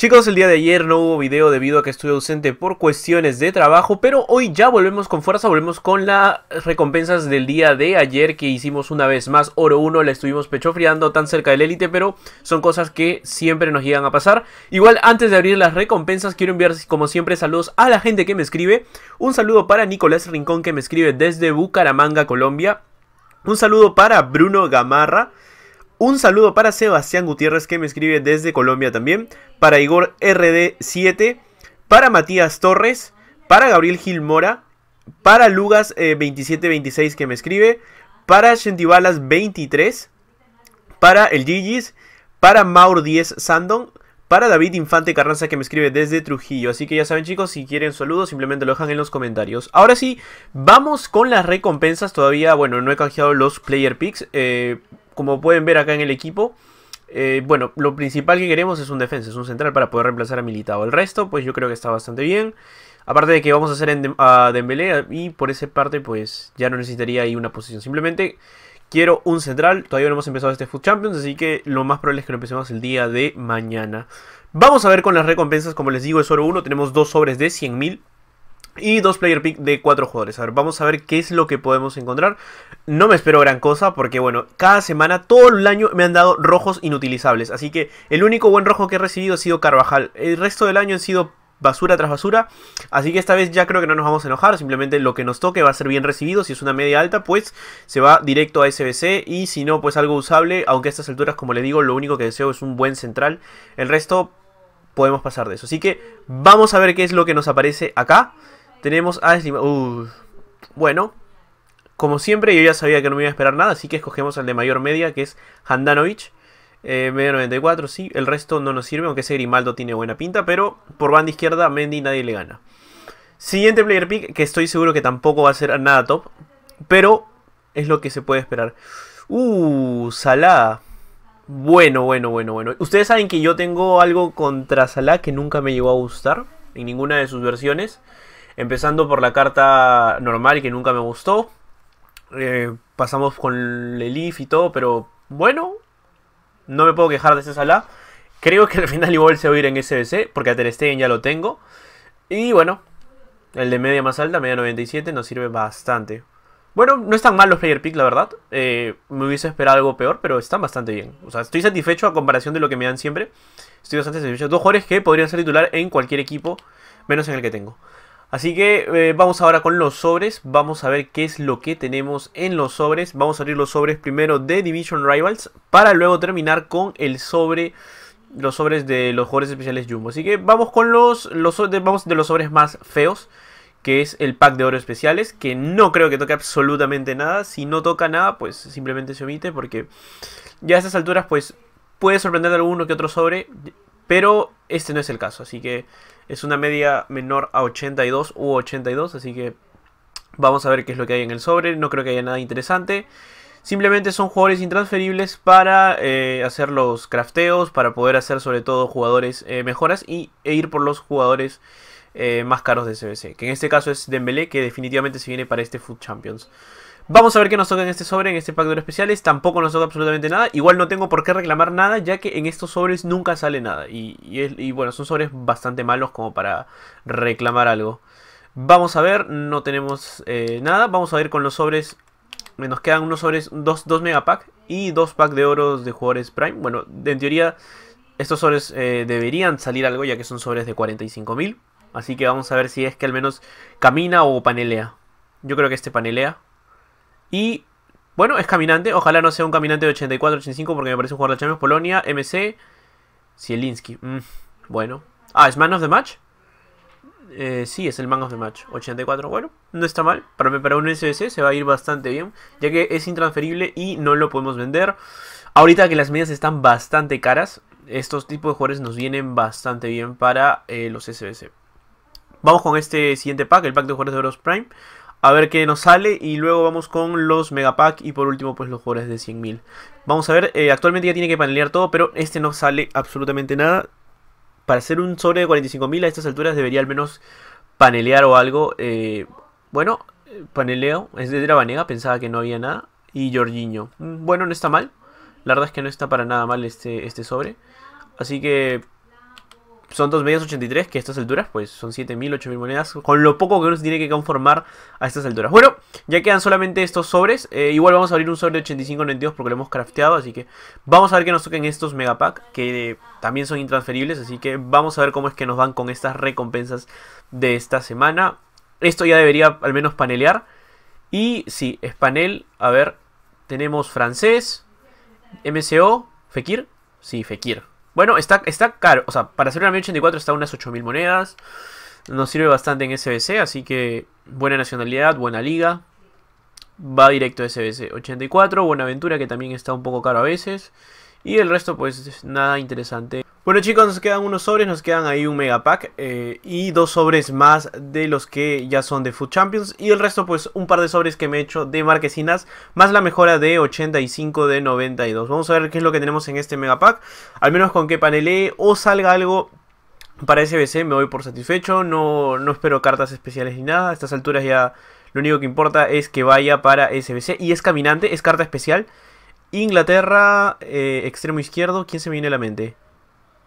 Chicos, el día de ayer no hubo video debido a que estuve ausente por cuestiones de trabajo, pero hoy ya volvemos con fuerza, volvemos con las recompensas del día de ayer que hicimos una vez más oro 1, la estuvimos pechofriando tan cerca del élite, pero son cosas que siempre nos llegan a pasar. Igual antes de abrir las recompensas quiero enviar como siempre saludos a la gente que me escribe, un saludo para Nicolás Rincón que me escribe desde Bucaramanga, Colombia, un saludo para Bruno Gamarra, un saludo para Sebastián Gutiérrez que me escribe desde Colombia también. Para Igor RD7. Para Matías Torres. Para Gabriel Mora. Para Lugas 2726 eh, que me escribe. Para Shentibalas 23. Para el Gigis. Para Maur 10 Sandon. Para David Infante Carranza que me escribe desde Trujillo. Así que ya saben chicos, si quieren saludos simplemente lo dejan en los comentarios. Ahora sí, vamos con las recompensas. Todavía, bueno, no he canjeado los player picks. Eh, como pueden ver acá en el equipo, eh, bueno, lo principal que queremos es un defensa, es un central para poder reemplazar a Militado. El resto, pues yo creo que está bastante bien. Aparte de que vamos a hacer en a Dembélé y por esa parte, pues ya no necesitaría ahí una posición. Simplemente quiero un central. Todavía no hemos empezado este Food Champions, así que lo más probable es que lo empecemos el día de mañana. Vamos a ver con las recompensas, como les digo, es oro 1, tenemos dos sobres de 100.000. Y dos player pick de cuatro jugadores. A ver, vamos a ver qué es lo que podemos encontrar. No me espero gran cosa porque, bueno, cada semana, todo el año me han dado rojos inutilizables. Así que el único buen rojo que he recibido ha sido Carvajal. El resto del año han sido basura tras basura. Así que esta vez ya creo que no nos vamos a enojar. Simplemente lo que nos toque va a ser bien recibido. Si es una media alta, pues se va directo a SBC. Y si no, pues algo usable. Aunque a estas alturas, como le digo, lo único que deseo es un buen central. El resto podemos pasar de eso. Así que vamos a ver qué es lo que nos aparece acá. Tenemos a uh, bueno, como siempre, yo ya sabía que no me iba a esperar nada, así que escogemos al de mayor media, que es Handanovic. Eh, medio 94, sí. El resto no nos sirve, aunque ese Grimaldo tiene buena pinta, pero por banda izquierda, Mendy nadie le gana. Siguiente player pick, que estoy seguro que tampoco va a ser nada top, pero es lo que se puede esperar. Uh, Salah. Bueno, bueno, bueno, bueno. Ustedes saben que yo tengo algo contra Salah que nunca me llegó a gustar en ninguna de sus versiones. Empezando por la carta normal que nunca me gustó. Eh, pasamos con el IF y todo, pero bueno, no me puedo quejar de ese sala Creo que al final igual se va a ir en SBC, porque a Ter Stegen ya lo tengo. Y bueno, el de media más alta, media 97, nos sirve bastante. Bueno, no están mal los player pick, la verdad. Eh, me hubiese esperado algo peor, pero están bastante bien. O sea, estoy satisfecho a comparación de lo que me dan siempre. Estoy bastante satisfecho. Dos jugadores que podrían ser titular en cualquier equipo, menos en el que tengo. Así que eh, vamos ahora con los sobres, vamos a ver qué es lo que tenemos en los sobres. Vamos a abrir los sobres primero de Division Rivals para luego terminar con el sobre, los sobres de los jugadores especiales Jumbo. Así que vamos con los, los vamos de los sobres más feos, que es el pack de oro especiales, que no creo que toque absolutamente nada. Si no toca nada, pues simplemente se omite porque ya a estas alturas pues puede sorprender a alguno que otro sobre, pero este no es el caso, así que es una media menor a 82 u 82, así que vamos a ver qué es lo que hay en el sobre, no creo que haya nada interesante. Simplemente son jugadores intransferibles para eh, hacer los crafteos, para poder hacer sobre todo jugadores eh, mejoras y, e ir por los jugadores eh, más caros de CBC. Que en este caso es Dembélé, que definitivamente se viene para este Food Champions. Vamos a ver qué nos toca en este sobre, en este pack de oro especiales. Tampoco nos toca absolutamente nada. Igual no tengo por qué reclamar nada, ya que en estos sobres nunca sale nada. Y, bueno, son sobres bastante malos como para reclamar algo. Vamos a ver, no tenemos eh, nada. Vamos a ver con los sobres. Nos quedan unos sobres, dos, dos mega y dos packs de oros de jugadores Prime. Bueno, en teoría, estos sobres eh, deberían salir algo, ya que son sobres de 45.000. Así que vamos a ver si es que al menos camina o panelea. Yo creo que este panelea. Y bueno, es caminante. Ojalá no sea un caminante de 84-85 porque me parece un jugador de Champions. Polonia, MC, Zielinski. Mm, bueno. Ah, ¿es Man of the Match? Eh, sí, es el Man of the Match. 84, bueno, no está mal. Para, para un SBC se va a ir bastante bien, ya que es intransferible y no lo podemos vender. Ahorita que las medias están bastante caras, estos tipos de jugadores nos vienen bastante bien para eh, los SBC. Vamos con este siguiente pack, el pack de jugadores de Bros. Prime a ver qué nos sale y luego vamos con los pack y por último pues los jugadores de 100.000. Vamos a ver, eh, actualmente ya tiene que panelear todo, pero este no sale absolutamente nada. Para hacer un sobre de 45.000 a estas alturas debería al menos panelear o algo. Eh, bueno, paneleo, es de Dravanega, pensaba que no había nada. Y Jorginho, mm, bueno, no está mal. La verdad es que no está para nada mal este, este sobre. Así que son 2.83, que estas alturas pues son 7.000, 8.000 monedas, con lo poco que uno se tiene que conformar a estas alturas. Bueno, ya quedan solamente estos sobres, eh, igual vamos a abrir un sobre de 85.92 porque lo hemos crafteado, así que vamos a ver que nos toquen estos megapack, que también son intransferibles, así que vamos a ver cómo es que nos van con estas recompensas de esta semana. Esto ya debería al menos panelear, y sí, es panel, a ver, tenemos francés, MCO, Fekir, sí, Fekir, bueno, está, está caro. O sea, para hacer una 1084 está unas 8000 monedas. Nos sirve bastante en SBC, así que buena nacionalidad, buena liga. Va directo a SBC. 84, aventura que también está un poco caro a veces. Y el resto, pues, nada interesante. Bueno chicos, nos quedan unos sobres, nos quedan ahí un megapack eh, y dos sobres más de los que ya son de Food Champions y el resto pues un par de sobres que me he hecho de marquesinas más la mejora de 85 de 92. Vamos a ver qué es lo que tenemos en este mega pack. al menos con que panelee o salga algo para SBC me voy por satisfecho, no, espero cartas especiales ni nada, a estas alturas ya lo único que importa es que vaya para SBC y es caminante, es carta especial. Inglaterra, eh, extremo izquierdo, ¿quién se me viene a la mente?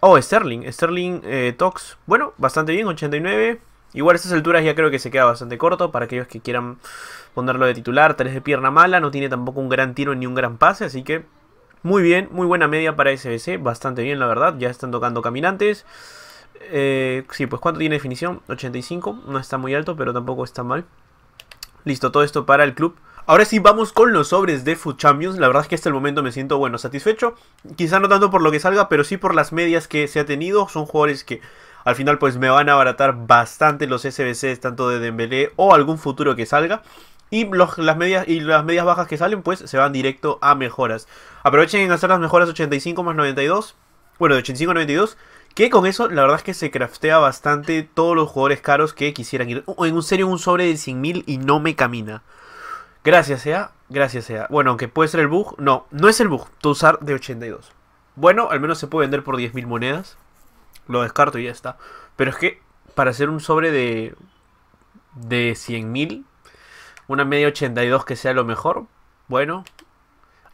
Oh, Sterling. Sterling eh, Tox. Bueno, bastante bien, 89. Igual estas alturas ya creo que se queda bastante corto para aquellos que quieran ponerlo de titular. Tres de pierna mala, no tiene tampoco un gran tiro ni un gran pase, así que muy bien, muy buena media para SBC. Bastante bien, la verdad. Ya están tocando caminantes. Eh, sí, pues ¿cuánto tiene definición? 85. No está muy alto, pero tampoco está mal. Listo, todo esto para el club. Ahora sí, vamos con los sobres de Food Champions. La verdad es que hasta el momento me siento, bueno, satisfecho. Quizá no tanto por lo que salga, pero sí por las medias que se ha tenido. Son jugadores que al final pues me van a abaratar bastante los SBCs, tanto de Dembélé o algún futuro que salga. Y, las medias, y las medias bajas que salen pues se van directo a mejoras. Aprovechen en hacer las mejoras 85 más 92. Bueno, de 85 a 92. Que con eso, la verdad es que se craftea bastante todos los jugadores caros que quisieran ir. En un serio, un sobre de 100.000 y no me camina. Gracias sea, gracias sea. Bueno, aunque puede ser el bug, no, no es el bug, usar de 82. Bueno, al menos se puede vender por 10.000 monedas. Lo descarto y ya está. Pero es que para hacer un sobre de, de 100.000, una media 82 que sea lo mejor, bueno.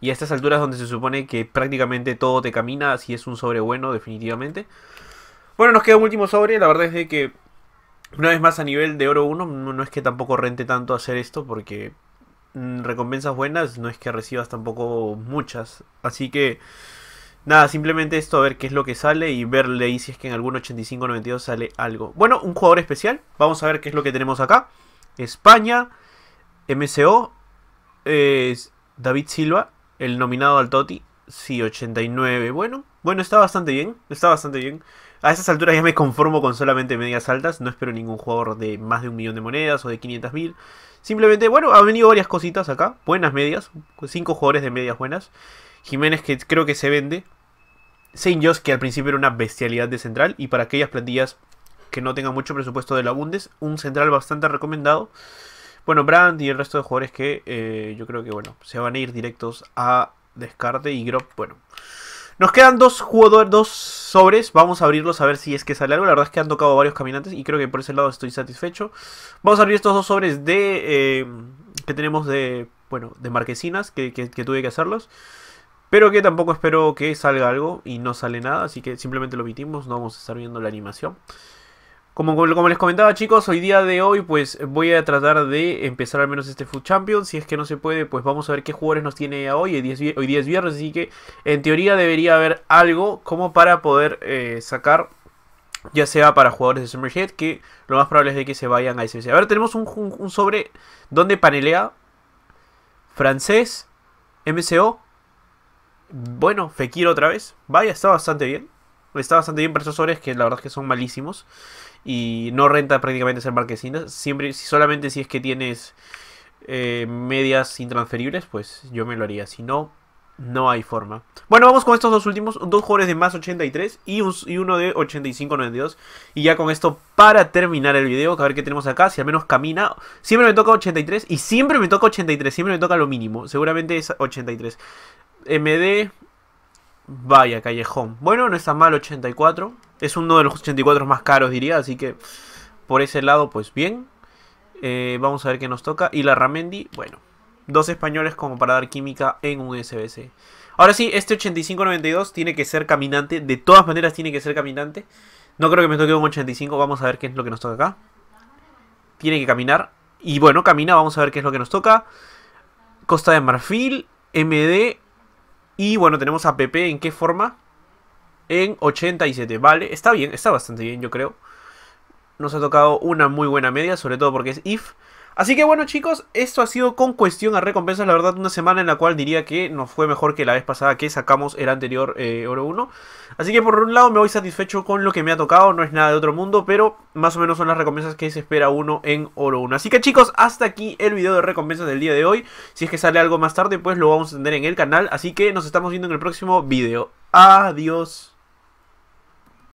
Y a estas alturas donde se supone que prácticamente todo te camina, si es un sobre bueno, definitivamente. Bueno, nos queda un último sobre. La verdad es que una vez más a nivel de oro 1, no es que tampoco rente tanto hacer esto porque Mm, recompensas buenas, no es que recibas tampoco muchas. Así que nada, simplemente esto, a ver qué es lo que sale y verle ahí si es que en algún 85-92 sale algo. Bueno, un jugador especial, vamos a ver qué es lo que tenemos acá. España, MCO, David Silva, el nominado al Toti, sí, 89. Bueno, bueno, está bastante bien, está bastante bien. A esas alturas ya me conformo con solamente medias altas. No espero ningún jugador de más de un millón de monedas o de 500 mil. Simplemente, bueno, han venido varias cositas acá. Buenas medias. Cinco jugadores de medias buenas. Jiménez que creo que se vende. Saint Josh que al principio era una bestialidad de central. Y para aquellas plantillas que no tengan mucho presupuesto de la Bundes, un central bastante recomendado. Bueno, Brandt y el resto de jugadores que eh, yo creo que, bueno, se van a ir directos a descarte y Grob. bueno... Nos quedan dos dos sobres. Vamos a abrirlos a ver si es que sale algo. La verdad es que han tocado varios caminantes y creo que por ese lado estoy satisfecho. Vamos a abrir estos dos sobres de eh, que tenemos de, bueno, de marquesinas, que, que tuve que hacerlos. Pero que tampoco espero que salga algo y no sale nada, así que simplemente lo omitimos, no vamos a estar viendo la animación. Como, les comentaba chicos, hoy día de hoy pues voy a tratar de empezar al menos este Food Champions. Si es que no se puede, pues vamos a ver qué jugadores nos tiene hoy. Hoy día es, viernes, así que en teoría debería haber algo como para poder eh, sacar, ya sea para jugadores de Summerhead, que lo más probable es de que se vayan a SBC. A ver, tenemos un, sobre donde panelea francés, MCO. Bueno, Fekir otra vez. Vaya, está bastante bien. Está bastante bien para esos sobres que la verdad es que son malísimos y no renta prácticamente ser marquesinas. Siempre, solamente si es que tienes eh, medias intransferibles, pues yo me lo haría. Si no, no hay forma. Bueno, vamos con estos dos últimos. Dos jugadores de más 83 y, y uno de 85-92. Y ya con esto para terminar el video. A ver qué tenemos acá. Si al menos camina. Siempre me toca 83. Y siempre me toca 83. Siempre me toca lo mínimo. Seguramente es 83. MD. Vaya, callejón. Bueno, no está mal 84 es uno de los 84 más caros, diría. Así que por ese lado, pues bien. Eh, vamos a ver qué nos toca. Y la Ramendi, bueno, dos españoles como para dar química en un SBC. Ahora sí, este 85-92 tiene que ser caminante. De todas maneras, tiene que ser caminante. No creo que me toque un 85. Vamos a ver qué es lo que nos toca acá. Tiene que caminar. Y bueno, camina. Vamos a ver qué es lo que nos toca. Costa de Marfil, MD. Y bueno, tenemos a PP. ¿En qué forma? en 87. Vale, está bien, está bastante bien, yo creo. Nos ha tocado una muy buena media, sobre todo porque es IF. Así que bueno chicos, esto ha sido con cuestión a recompensas, la verdad una semana en la cual diría que nos fue mejor que la vez pasada que sacamos el anterior eh, Oro 1. Así que por un lado me voy satisfecho con lo que me ha tocado, no es nada de otro mundo, pero más o menos son las recompensas que se espera uno en Oro 1. Así que chicos, hasta aquí el video de recompensas del día de hoy. Si es que sale algo más tarde pues lo vamos a tener en el canal, así que nos estamos viendo en el próximo video. Adiós.